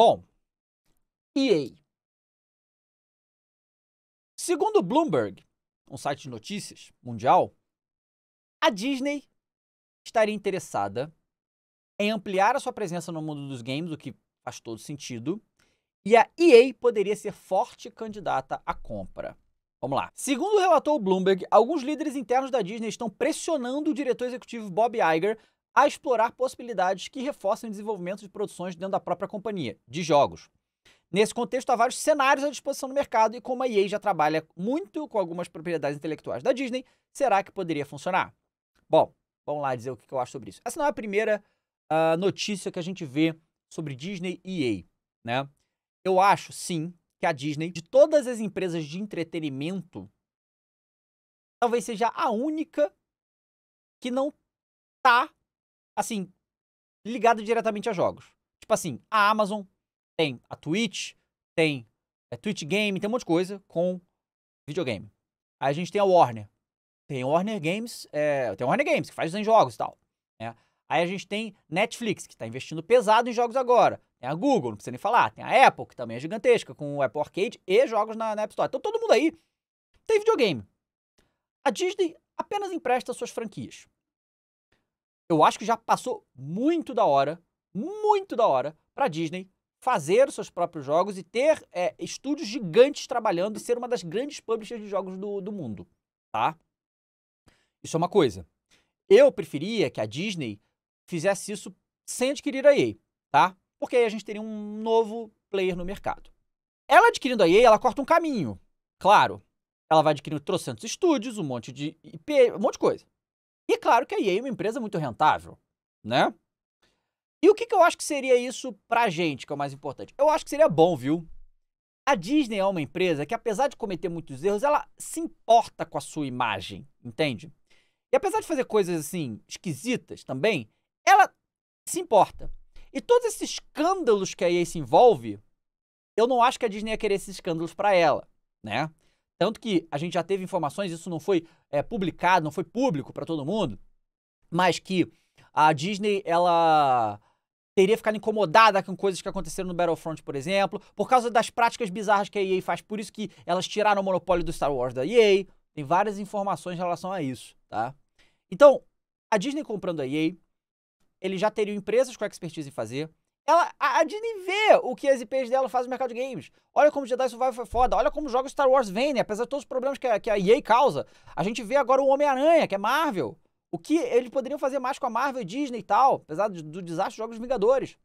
Bom, EA. Segundo Bloomberg, um site de notícias mundial, a Disney estaria interessada em ampliar a sua presença no mundo dos games, o que faz todo sentido, e a EA poderia ser forte candidata à compra. Vamos lá. Segundo relatou o Bloomberg, alguns líderes internos da Disney estão pressionando o diretor executivo Bob Iger a explorar possibilidades que reforcem o desenvolvimento de produções dentro da própria companhia, de jogos. Nesse contexto, há vários cenários à disposição no mercado e como a EA já trabalha muito com algumas propriedades intelectuais da Disney, será que poderia funcionar? Bom, vamos lá dizer o que eu acho sobre isso. Essa não é a primeira uh, notícia que a gente vê sobre Disney e EA, né? Eu acho, sim, que a Disney, de todas as empresas de entretenimento, talvez seja a única que não tá assim, ligado diretamente a jogos. Tipo assim, a Amazon tem a Twitch, tem a é, Twitch Game, tem um monte de coisa com videogame. Aí a gente tem a Warner. Tem Warner Games, é, tem Warner Games, que faz os jogos e tal. Né? Aí a gente tem Netflix, que está investindo pesado em jogos agora. Tem a Google, não precisa nem falar. Tem a Apple, que também é gigantesca, com o Apple Arcade e jogos na, na App Store. Então todo mundo aí tem videogame. A Disney apenas empresta suas franquias. Eu acho que já passou muito da hora, muito da hora, para Disney fazer seus próprios jogos e ter é, estúdios gigantes trabalhando e ser uma das grandes publishers de jogos do, do mundo, tá? Isso é uma coisa. Eu preferia que a Disney fizesse isso sem adquirir a EA, tá? Porque aí a gente teria um novo player no mercado. Ela adquirindo a EA, ela corta um caminho, claro. Ela vai adquirindo trocentos estúdios, um monte de IP, um monte de coisa. E claro que a EA é uma empresa muito rentável, né? E o que, que eu acho que seria isso pra gente, que é o mais importante? Eu acho que seria bom, viu? A Disney é uma empresa que, apesar de cometer muitos erros, ela se importa com a sua imagem, entende? E apesar de fazer coisas assim esquisitas também, ela se importa. E todos esses escândalos que a EA se envolve, eu não acho que a Disney ia querer esses escândalos para ela, né? Tanto que a gente já teve informações, isso não foi é, publicado, não foi público para todo mundo, mas que a Disney, ela teria ficado incomodada com coisas que aconteceram no Battlefront, por exemplo, por causa das práticas bizarras que a EA faz, por isso que elas tiraram o monopólio do Star Wars da EA. Tem várias informações em relação a isso, tá? Então, a Disney comprando a EA, ele já teria empresas com expertise em fazer, ela, a Disney vê o que as IPs dela fazem no mercado de games. Olha como Jedi Survivor foi foda, olha como joga Star Wars vem, apesar de todos os problemas que a, que a EA causa. A gente vê agora o Homem-Aranha, que é Marvel. O que eles poderiam fazer mais com a Marvel, Disney e tal, apesar do, do desastre dos Jogos dos Vingadores.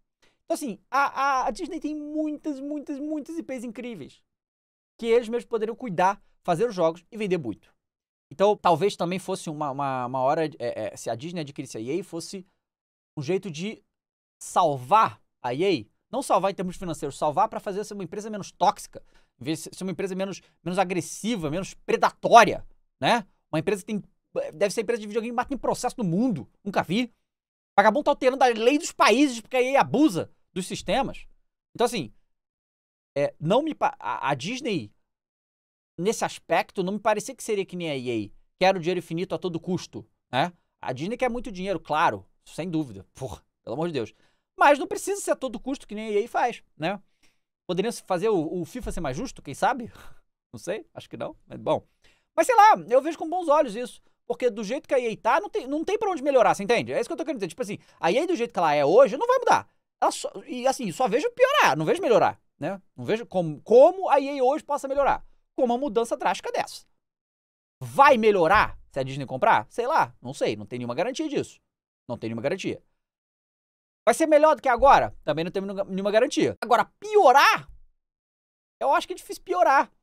Então, assim, a, a, a, Disney tem muitas, muitas, muitas IPs incríveis que eles mesmos poderiam cuidar, fazer os jogos e vender muito. Então, talvez também fosse uma, uma, uma hora, é, é, se a Disney adquirisse a EA, fosse um jeito de salvar a EA não salvar em termos financeiros, salvar para fazer ser uma empresa menos tóxica, ser uma empresa menos, menos agressiva, menos predatória, né? Uma empresa que tem. Deve ser empresa de videogame mata em processo no mundo. Nunca vi. Vagabundo tá alterando a lei dos países porque aí abusa dos sistemas. Então, assim, é, não me a, a, Disney, nesse aspecto, não me parecia que seria que nem a EA. Quero dinheiro infinito a todo custo, né? A Disney quer muito dinheiro, claro, sem dúvida. Porra, pelo amor de Deus. Mas não precisa ser a todo custo que nem a EA faz, né? Poderia fazer o, o FIFA ser mais justo, quem sabe? Não sei, acho que não, mas bom. Mas sei lá, eu vejo com bons olhos isso. Porque do jeito que a EA tá, não tem, não tem pra onde melhorar, você entende? É isso que eu tô querendo dizer. Tipo assim, a EA do jeito que ela é hoje, não vai mudar. Só, e assim, só vejo piorar, não vejo melhorar, né? Não vejo como, como a EA hoje possa melhorar. Com uma mudança drástica dessa. Vai melhorar se a Disney comprar? Sei lá, não sei, não tem nenhuma garantia disso. Não tem nenhuma garantia. Vai ser melhor do que agora? Também não tem nenhuma garantia. Agora, piorar? Eu acho que é difícil piorar.